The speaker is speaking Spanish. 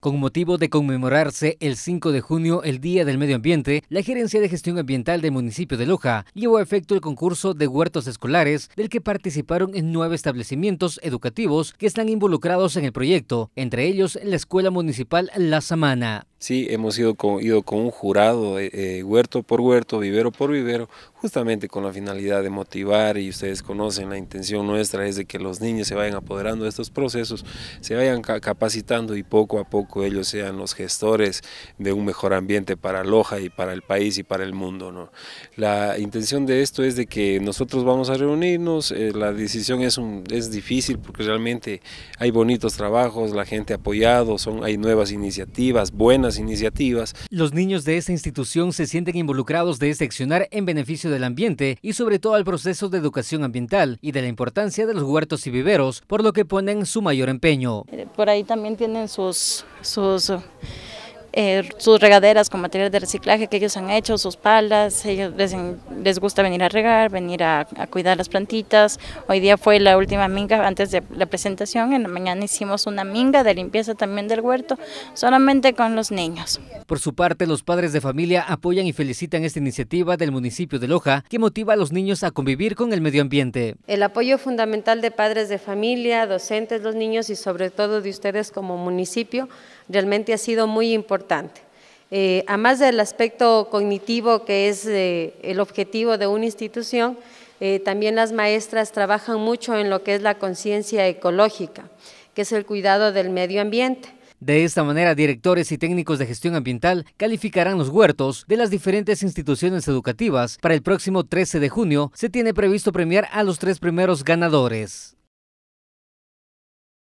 Con motivo de conmemorarse el 5 de junio, el Día del Medio Ambiente, la Gerencia de Gestión Ambiental del municipio de Loja llevó a efecto el concurso de huertos escolares del que participaron en nueve establecimientos educativos que están involucrados en el proyecto, entre ellos la Escuela Municipal La Samana. Sí, hemos ido con, un jurado, eh, eh, huerto por huerto, vivero por vivero, justamente con la finalidad de motivar y ustedes conocen, la intención nuestra es de que los niños se vayan apoderando de estos procesos, se vayan capacitando y poco a poco ellos sean los gestores de un mejor ambiente para Loja y para el país y para el mundo. ¿no? La intención de esto es de que nosotros vamos a reunirnos, eh, la decisión es, un, es difícil porque realmente hay bonitos trabajos, la gente ha apoyado, son, hay nuevas iniciativas buenas, iniciativas. Los niños de esta institución se sienten involucrados de este accionar en beneficio del ambiente y sobre todo al proceso de educación ambiental y de la importancia de los huertos y viveros, por lo que ponen su mayor empeño. Eh, por ahí también tienen sus, sus eh, sus regaderas con material de reciclaje que ellos han hecho, sus palas, ellos les, gusta venir a regar, venir a, cuidar las plantitas. Hoy día fue la última minga antes de la presentación, en la mañana hicimos una minga de limpieza también del huerto, solamente con los niños. Por su parte, los padres de familia apoyan y felicitan esta iniciativa del municipio de Loja, que motiva a los niños a convivir con el medio ambiente. El apoyo fundamental de padres de familia, docentes, los niños y sobre todo de ustedes como municipio, realmente ha sido muy importante eh, a Eh, además del aspecto cognitivo que es eh, el objetivo de una institución, eh, también las maestras trabajan mucho en lo que es la conciencia ecológica, que es el cuidado del medio ambiente. De esta manera, directores y técnicos de gestión ambiental calificarán los huertos de las diferentes instituciones educativas. Para el próximo 13 de junio se tiene previsto premiar a los tres primeros ganadores.